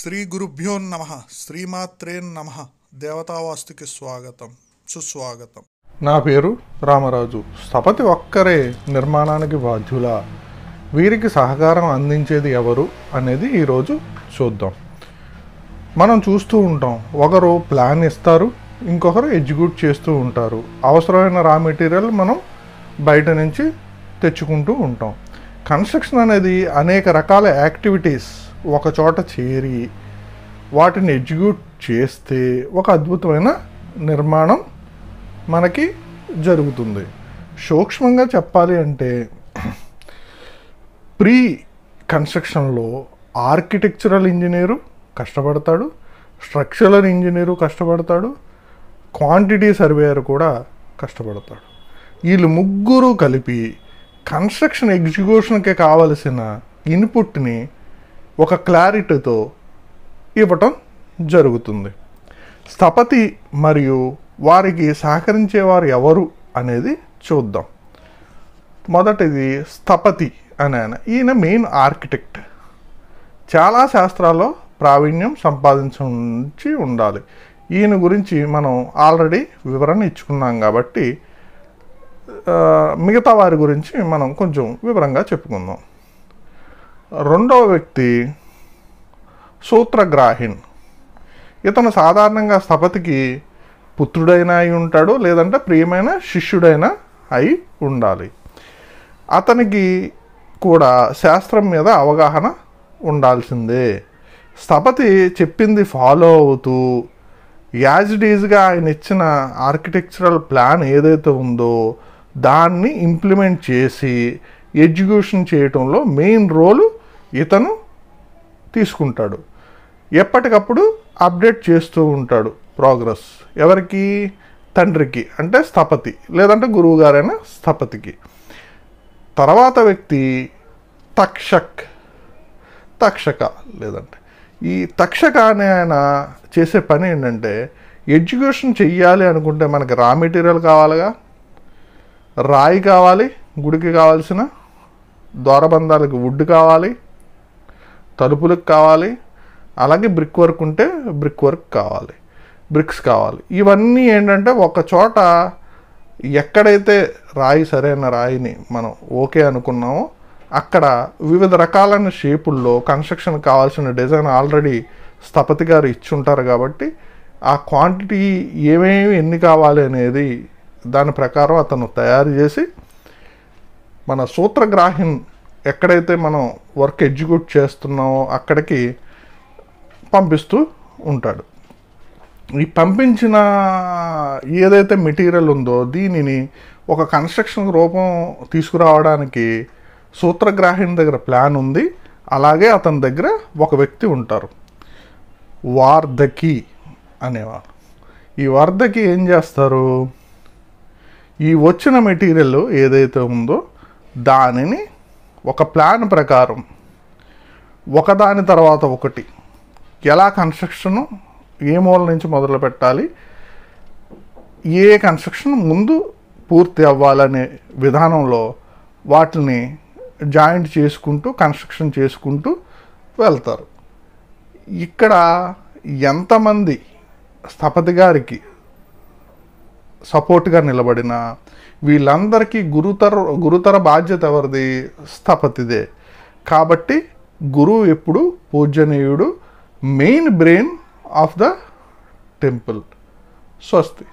శ్రీ గురుభ్యోన్నమ శ్రీమాత్రేన్నమ దేవతావాస్తుకి స్వాగతం సుస్వాగతం నా పేరు రామరాజు స్థపతి ఒక్కరే నిర్మాణానికి బాధ్యుల వీరికి సహకారం అందించేది ఎవరు అనేది ఈరోజు చూద్దాం మనం చూస్తూ ఉంటాం ఒకరు ప్లాన్ ఇస్తారు ఇంకొకరు ఎగ్జిక్యూట్ చేస్తూ ఉంటారు అవసరమైన రా మెటీరియల్ మనం బయట నుంచి తెచ్చుకుంటూ ఉంటాం కన్స్ట్రక్షన్ అనేది అనేక రకాల యాక్టివిటీస్ ఒకచోట చేరి వాటిని ఎగ్జిక్యూట్ చేస్తే ఒక అద్భుతమైన నిర్మాణం మనకి జరుగుతుంది సూక్ష్మంగా చెప్పాలి అంటే ప్రీ కన్స్ట్రక్షన్లో ఆర్కిటెక్చరల్ ఇంజనీరు కష్టపడతాడు స్ట్రక్చరల్ ఇంజనీరు కష్టపడతాడు క్వాంటిటీ సర్వేయర్ కూడా కష్టపడతాడు వీళ్ళు ముగ్గురు కలిపి కన్స్ట్రక్షన్ ఎగ్జిక్యూషన్కి కావలసిన ఇన్పుట్ని ఒక క్లారిటీతో ఇవ్వటం జరుగుతుంది స్థపతి మరియు వారికి సహకరించేవారు ఎవరు అనేది చూద్దాం మొదటిది స్థపతి అని ఆయన ఈయన మెయిన్ ఆర్కిటెక్ట్ చాలా శాస్త్రాల్లో ప్రావీణ్యం సంపాదించి ఉండాలి ఈయన గురించి మనం ఆల్రెడీ వివరణ ఇచ్చుకున్నాం కాబట్టి మిగతా వారి గురించి మనం కొంచెం వివరంగా చెప్పుకుందాం రెండవ వ్యక్తి సూత్రగ్రాహిణ్ ఇతను సాధారణంగా స్థపతికి పుత్రుడైనా అయి ఉంటాడు లేదంటే ప్రియమైన శిష్యుడైనా అయి ఉండాలి అతనికి కూడా శాస్త్రం మీద అవగాహన ఉండాల్సిందే స్థపతి చెప్పింది ఫాలో అవుతూ డీజ్గా ఆయన ఇచ్చిన ఆర్కిటెక్చరల్ ప్లాన్ ఏదైతే ఉందో దాన్ని ఇంప్లిమెంట్ చేసి ఎడ్యుకేషన్ చేయటంలో మెయిన్ రోలు ఇతను తీసుకుంటాడు ఎప్పటికప్పుడు అప్డేట్ చేస్తూ ఉంటాడు ప్రోగ్రెస్ ఎవరికి తండ్రికి అంటే స్థపతి లేదంటే గురువుగారైన స్థపతికి తర్వాత వ్యక్తి తక్షక్ తక్షక లేదంటే ఈ తక్షక అనే ఆయన చేసే పని ఏంటంటే ఎడ్యుకేషన్ చెయ్యాలి అనుకుంటే మనకి రా మెటీరియల్ కావాలిగా రాయి కావాలి గుడికి కావాల్సిన ద్వారబంధాలకు వుడ్ కావాలి తలుపులకు కావాలి అలాగే బ్రిక్ వర్క్ ఉంటే బ్రిక్ వర్క్ కావాలి బ్రిక్స్ కావాలి ఇవన్నీ ఏంటంటే ఒక చోట ఎక్కడైతే రాయి సరైన రాయిని మనం ఓకే అనుకున్నామో అక్కడ వివిధ రకాలైన షేపుల్లో కన్స్ట్రక్షన్ కావాల్సిన డిజైన్ ఆల్రెడీ స్థపతి గారు ఇచ్చుంటారు కాబట్టి ఆ క్వాంటిటీ ఏమేమి ఎన్ని కావాలి అనేది దాని ప్రకారం అతను తయారు చేసి మన సూత్రగ్రాహిన్ ఎక్కడైతే మనం వర్క్ ఎగ్జిక్యూట్ చేస్తున్నామో అక్కడికి పంపిస్తూ ఉంటాడు ఈ పంపించిన ఏదైతే మెటీరియల్ ఉందో దీనిని ఒక కన్స్ట్రక్షన్ రూపం తీసుకురావడానికి సూత్రగ్రాహిణి దగ్గర ప్లాన్ ఉంది అలాగే అతని దగ్గర ఒక వ్యక్తి ఉంటారు వార్ధకి అనేవారు ఈ వార్ధకి ఏం చేస్తారు ఈ వచ్చిన మెటీరియల్ ఏదైతే ఉందో దానిని ఒక ప్లాన్ ప్రకారం ఒకదాని తర్వాత ఒకటి ఎలా కన్స్ట్రక్షను ఏ మూల నుంచి మొదలు పెట్టాలి ఏ కన్స్ట్రక్షన్ ముందు పూర్తి అవ్వాలనే విధానంలో వాటిని జాయింట్ చేసుకుంటూ కన్స్ట్రక్షన్ చేసుకుంటూ వెళ్తారు ఇక్కడ ఎంతమంది స్థపతి గారికి సపోర్ట్గా నిలబడిన వీళ్ళందరికీ గురుతర గురుతర బాధ్యత ఎవరిది స్థపతిదే కాబట్టి గురువు ఎప్పుడు పూజనీయుడు main brain of the temple స్వస్తి